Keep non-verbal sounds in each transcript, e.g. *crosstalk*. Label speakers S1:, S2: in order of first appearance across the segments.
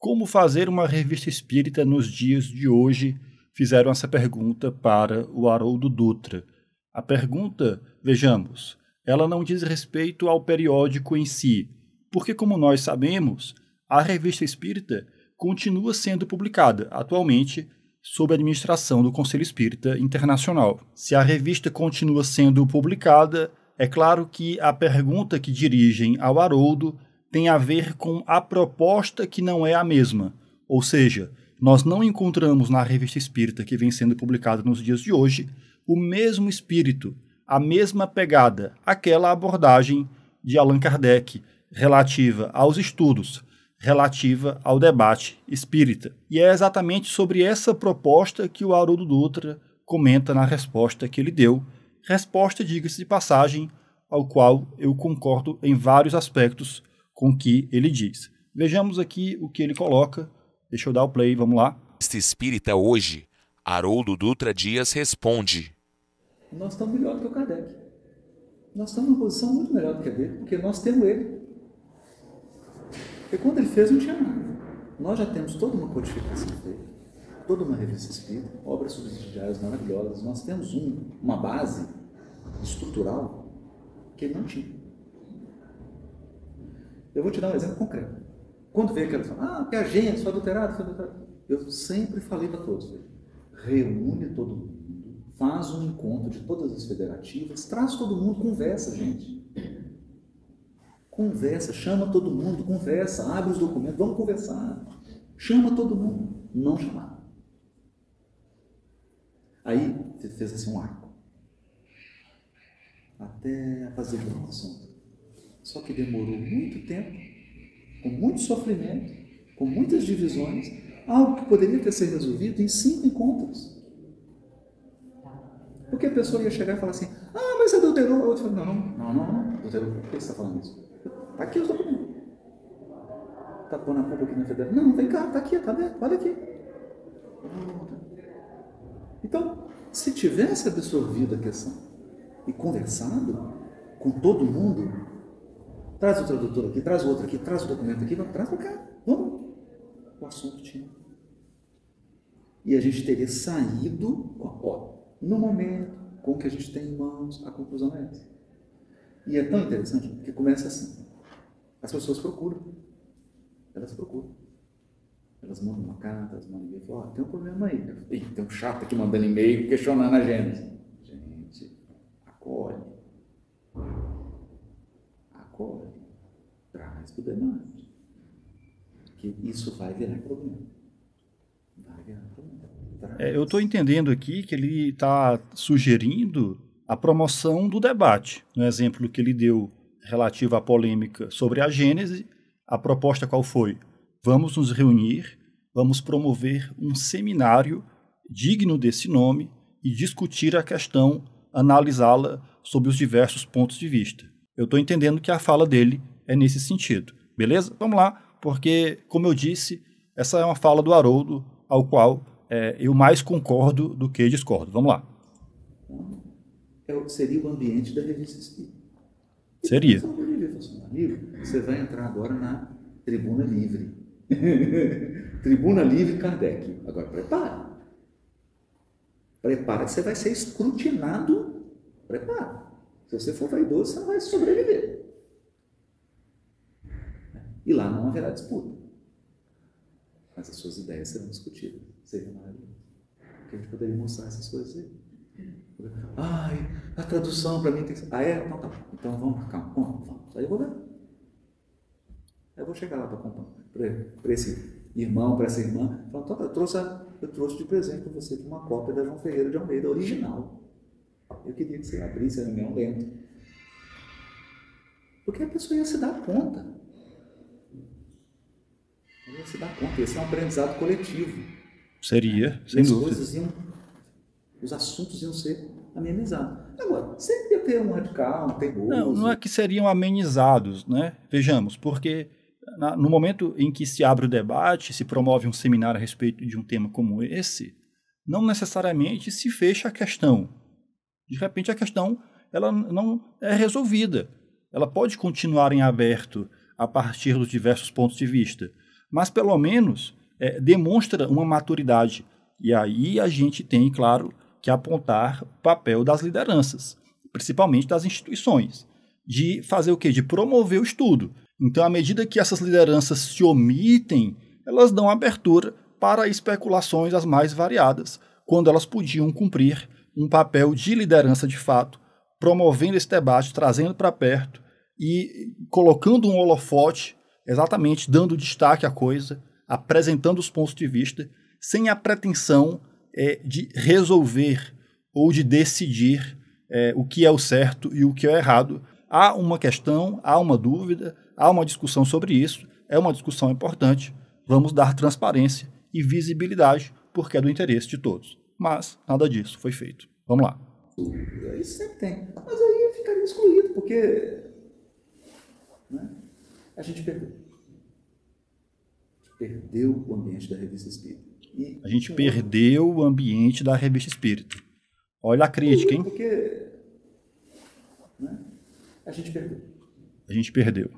S1: Como fazer uma revista espírita nos dias de hoje? Fizeram essa pergunta para o Haroldo Dutra. A pergunta, vejamos, ela não diz respeito ao periódico em si, porque, como nós sabemos, a revista espírita continua sendo publicada, atualmente, sob a administração do Conselho Espírita Internacional. Se a revista continua sendo publicada, é claro que a pergunta que dirigem ao Haroldo tem a ver com a proposta que não é a mesma. Ou seja, nós não encontramos na revista espírita que vem sendo publicada nos dias de hoje o mesmo espírito, a mesma pegada, aquela abordagem de Allan Kardec relativa aos estudos, relativa ao debate espírita. E é exatamente sobre essa proposta que o Haroldo Dutra comenta na resposta que ele deu. Resposta, diga-se de passagem, ao qual eu concordo em vários aspectos, com que ele diz. Vejamos aqui o que ele coloca. Deixa eu dar o play, vamos lá. Este espírita hoje, Haroldo Dutra Dias
S2: responde: Nós estamos melhor do que o Kardec. Nós estamos numa posição muito melhor do que a dele, porque nós temos ele. Porque quando ele fez, não tinha nada. Nós já temos toda uma codificação dele, toda uma revista espírita, obras subsidiárias maravilhosas. Nós temos um, uma base estrutural que ele não tinha. Eu vou te dar um exemplo concreto. Quando veio aquela fala, ah, que é a gente, sou adulterado, sou adulterado. Eu sempre falei para todos, reúne todo mundo, faz um encontro de todas as federativas, traz todo mundo, conversa, gente. Conversa, chama todo mundo, conversa, abre os documentos, vamos conversar. Chama todo mundo. Não chamar. Aí fez assim um arco. Até fazer o assunto. Só que demorou muito tempo, com muito sofrimento, com muitas divisões, algo que poderia ter sido resolvido em cinco encontros. Porque a pessoa ia chegar e falar assim: Ah, mas adulterou. O Outra fala: Não, não, não, não, adulterou. Por que você está falando isso? Está aqui os documentos. Está pondo a culpa aqui na Federação? Não, vem cá, está aqui, está aberto, olha aqui. Então, se tivesse absorvido a questão e conversado com todo mundo, Traz o tradutor aqui, traz o outro aqui, traz o documento aqui, vamos, traz para cá. Vamos. O assunto tinha. E a gente teria saído, ó, no momento, com o que a gente tem em mãos, a conclusão é essa. E é tão interessante que começa assim. As pessoas procuram. Elas procuram. Elas mandam uma carta, elas mandam e-mail. Ó, oh, tem um problema aí. Ih, tem um chato aqui mandando e-mail questionando a gente Gente, acolhe traz traz tá problemática. Que isso vai virar problema.
S1: Vai virar problema. É, eu estou entendendo aqui que ele está sugerindo a promoção do debate. No exemplo que ele deu relativo à polêmica sobre a Gênese, a proposta qual foi? Vamos nos reunir, vamos promover um seminário digno desse nome e discutir a questão, analisá-la sob os diversos pontos de vista. Eu estou entendendo que a fala dele é nesse sentido. Beleza? Vamos lá, porque, como eu disse, essa é uma fala do Haroldo, ao qual é, eu mais concordo do que discordo. Vamos lá.
S2: É seria o ambiente da revista espírita. Seria. Você vai entrar agora na Tribuna Livre. *laughs* Tribuna Livre Kardec. Agora, prepara. Prepara que você vai ser escrutinado. Prepara. Se você for vaidoso, você não vai sobreviver. E lá não haverá disputa. Mas as suas ideias serão discutidas. Seria maravilhoso. Porque a gente poderia mostrar essas coisas aí. Ai, a tradução para mim tem que ser. Ah, é? Então tá. Então vamos, calma, vamos, vamos. Aí eu vou ver. Aí eu vou chegar lá para acompanhar. Para esse irmão, para essa irmã. Falar, tota, eu trouxe, eu trouxe de presente para você uma cópia da João Ferreira de Almeida original. Eu queria que você abrisse a reunião lento. Porque a pessoa ia se dar conta. Ela ia se dar conta. Ia ser um aprendizado coletivo.
S1: Seria, sem As dúvida. Coisas
S2: iam, os assuntos iam ser amenizados. Agora, sempre ia ter um radical, um teimoso. Não, não
S1: é que seriam amenizados, né? Vejamos, porque no momento em que se abre o debate, se promove um seminário a respeito de um tema como esse, não necessariamente se fecha a questão de repente a questão ela não é resolvida. Ela pode continuar em aberto a partir dos diversos pontos de vista, mas pelo menos é, demonstra uma maturidade. E aí a gente tem, claro, que apontar o papel das lideranças, principalmente das instituições, de fazer o quê? De promover o estudo. Então, à medida que essas lideranças se omitem, elas dão abertura para especulações as mais variadas, quando elas podiam cumprir um papel de liderança de fato, promovendo esse debate, trazendo para perto e colocando um holofote, exatamente dando destaque à coisa, apresentando os pontos de vista, sem a pretensão é, de resolver ou de decidir é, o que é o certo e o que é o errado. Há uma questão, há uma dúvida, há uma discussão sobre isso, é uma discussão importante. Vamos dar transparência e visibilidade, porque é do interesse de todos mas nada disso foi feito. Vamos lá.
S2: Isso sempre tem. Mas aí ficaria excluído, porque
S1: né, a gente perdeu. Perdeu
S2: o ambiente da revista
S1: espírita. E, a gente perdeu o ambiente da revista espírita. Olha a crítica, hein?
S2: Porque né, a gente perdeu.
S1: A gente perdeu.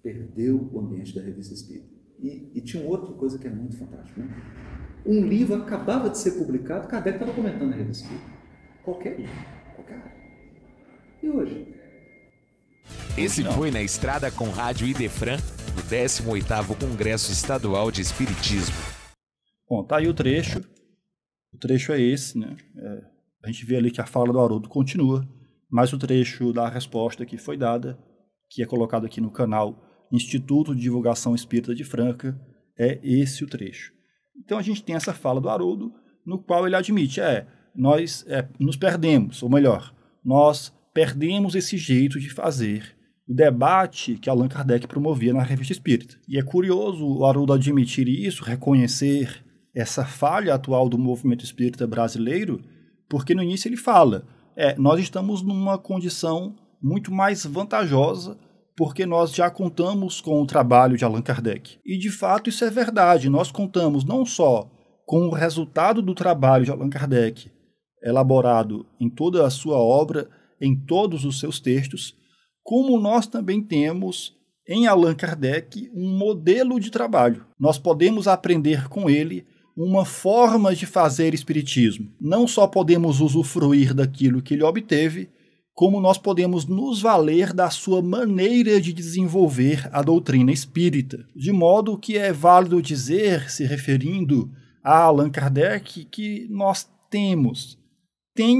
S2: Perdeu o ambiente da
S1: revista espírita.
S2: E, e tinha outra coisa que é muito fantástica. Né? Um livro acabava de ser publicado, Kardec estava comentando a revista espírita.
S1: Qualquer livro, qualquer área. E hoje? Esse foi Na Estrada com Rádio Idefran, do 18 Congresso Estadual de Espiritismo. Bom, tá aí o trecho. O trecho é esse, né? É, a gente vê ali que a fala do Haroldo continua, mas o trecho da resposta que foi dada, que é colocado aqui no canal Instituto de Divulgação Espírita de Franca, é esse o trecho. Então a gente tem essa fala do Haroldo, no qual ele admite: é, nós é, nos perdemos, ou melhor, nós perdemos esse jeito de fazer o debate que Allan Kardec promovia na Revista Espírita. E é curioso o Haroldo admitir isso, reconhecer essa falha atual do movimento espírita brasileiro, porque no início ele fala: é, nós estamos numa condição muito mais vantajosa porque nós já contamos com o trabalho de Allan Kardec. E de fato isso é verdade, nós contamos não só com o resultado do trabalho de Allan Kardec, elaborado em toda a sua obra, em todos os seus textos, como nós também temos em Allan Kardec um modelo de trabalho. Nós podemos aprender com ele uma forma de fazer espiritismo. Não só podemos usufruir daquilo que ele obteve, como nós podemos nos valer da sua maneira de desenvolver a doutrina espírita. De modo que é válido dizer, se referindo a Allan Kardec, que nós temos. Tem,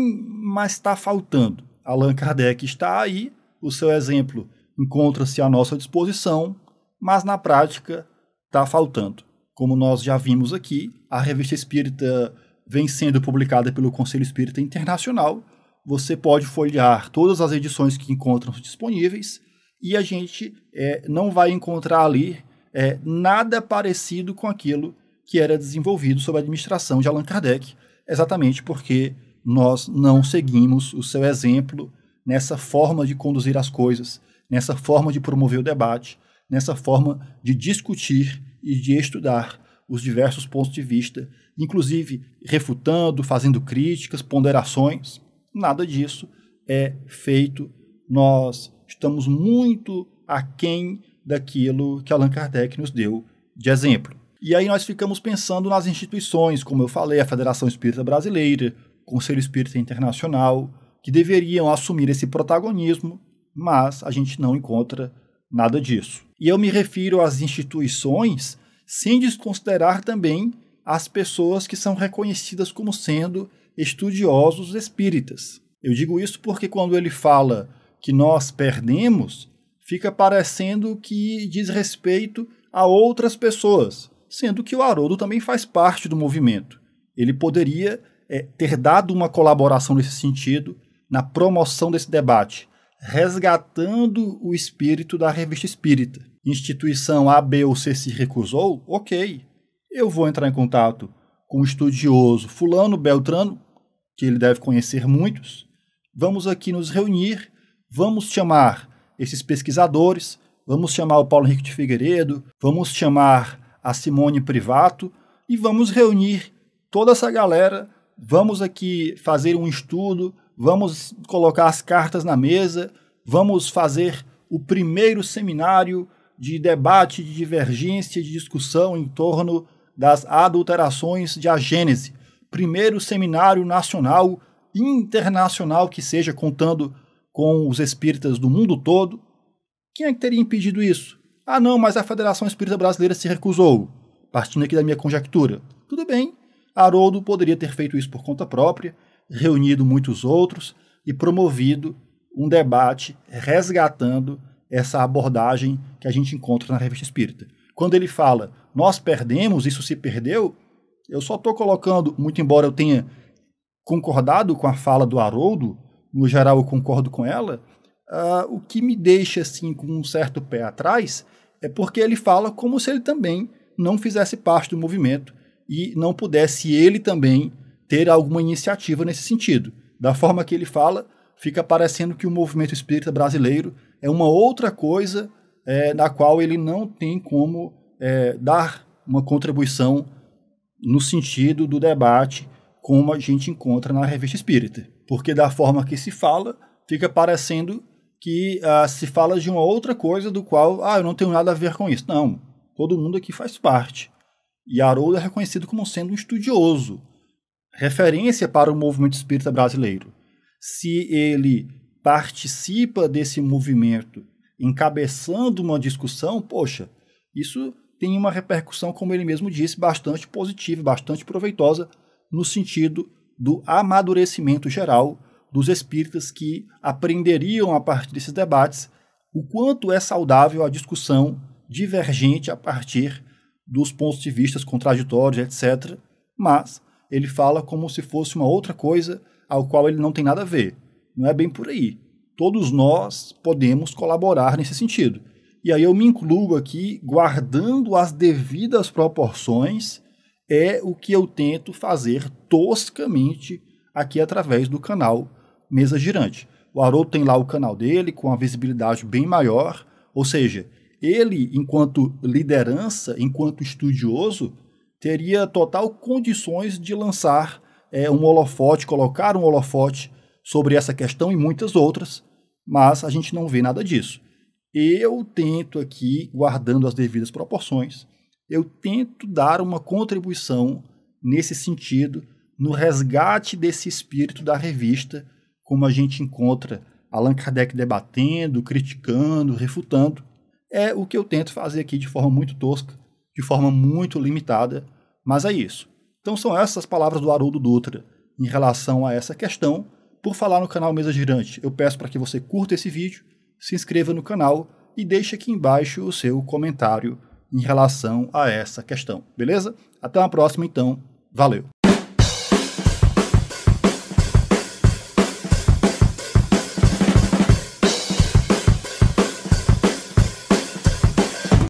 S1: mas está faltando. Allan Kardec está aí, o seu exemplo encontra-se à nossa disposição, mas na prática está faltando. Como nós já vimos aqui, a revista espírita vem sendo publicada pelo Conselho Espírita Internacional você pode folhear todas as edições que encontram disponíveis e a gente é, não vai encontrar ali é, nada parecido com aquilo que era desenvolvido sob a administração de Allan Kardec, exatamente porque nós não seguimos o seu exemplo nessa forma de conduzir as coisas, nessa forma de promover o debate, nessa forma de discutir e de estudar os diversos pontos de vista, inclusive refutando, fazendo críticas, ponderações. Nada disso é feito. Nós estamos muito aquém daquilo que Allan Kardec nos deu de exemplo. E aí nós ficamos pensando nas instituições, como eu falei, a Federação Espírita Brasileira, o Conselho Espírita Internacional, que deveriam assumir esse protagonismo, mas a gente não encontra nada disso. E eu me refiro às instituições sem desconsiderar também as pessoas que são reconhecidas como sendo estudiosos espíritas. Eu digo isso porque quando ele fala que nós perdemos, fica parecendo que diz respeito a outras pessoas, sendo que o Haroldo também faz parte do movimento. Ele poderia é, ter dado uma colaboração nesse sentido na promoção desse debate, resgatando o espírito da revista espírita. Instituição A, B ou C se recusou? Ok. Eu vou entrar em contato com o estudioso Fulano Beltrano, que ele deve conhecer muitos, vamos aqui nos reunir, vamos chamar esses pesquisadores, vamos chamar o Paulo Henrique de Figueiredo, vamos chamar a Simone Privato e vamos reunir toda essa galera, vamos aqui fazer um estudo, vamos colocar as cartas na mesa, vamos fazer o primeiro seminário de debate, de divergência, de discussão em torno das adulterações de gênese primeiro seminário nacional internacional que seja contando com os espíritas do mundo todo. Quem é que teria impedido isso? Ah, não, mas a Federação Espírita Brasileira se recusou. Partindo aqui da minha conjectura. Tudo bem, Haroldo poderia ter feito isso por conta própria, reunido muitos outros e promovido um debate resgatando essa abordagem que a gente encontra na revista espírita. Quando ele fala nós perdemos, isso se perdeu, eu só estou colocando, muito embora eu tenha concordado com a fala do Haroldo, no geral eu concordo com ela, uh, o que me deixa assim com um certo pé atrás é porque ele fala como se ele também não fizesse parte do movimento e não pudesse ele também ter alguma iniciativa nesse sentido. Da forma que ele fala, fica parecendo que o movimento espírita brasileiro é uma outra coisa é, na qual ele não tem como é, dar uma contribuição no sentido do debate como a gente encontra na revista espírita. Porque da forma que se fala, fica parecendo que ah, se fala de uma outra coisa do qual, ah, eu não tenho nada a ver com isso. Não, todo mundo aqui faz parte. E Haroldo é reconhecido como sendo um estudioso, referência para o movimento espírita brasileiro. Se ele participa desse movimento encabeçando uma discussão, poxa, isso tem uma repercussão, como ele mesmo disse, bastante positiva, bastante proveitosa, no sentido do amadurecimento geral dos espíritas que aprenderiam a partir desses debates o quanto é saudável a discussão divergente a partir dos pontos de vista contraditórios, etc. Mas ele fala como se fosse uma outra coisa ao qual ele não tem nada a ver. Não é bem por aí. Todos nós podemos colaborar nesse sentido. E aí eu me incluo aqui, guardando as devidas proporções, é o que eu tento fazer toscamente aqui através do canal Mesa Girante. O Haroldo tem lá o canal dele com a visibilidade bem maior, ou seja, ele, enquanto liderança, enquanto estudioso, teria total condições de lançar é, um holofote, colocar um holofote sobre essa questão e muitas outras, mas a gente não vê nada disso eu tento aqui, guardando as devidas proporções, eu tento dar uma contribuição nesse sentido, no resgate desse espírito da revista, como a gente encontra Allan Kardec debatendo, criticando, refutando, é o que eu tento fazer aqui de forma muito tosca, de forma muito limitada, mas é isso. Então são essas palavras do Haroldo Dutra em relação a essa questão. Por falar no canal Mesa Girante, eu peço para que você curta esse vídeo, se inscreva no canal e deixe aqui embaixo o seu comentário em relação a essa questão, beleza? Até uma próxima então, valeu!